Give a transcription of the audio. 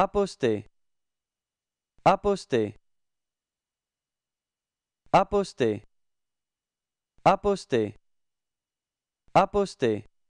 Aposté. Aposté. Aposté. Aposté. Aposté.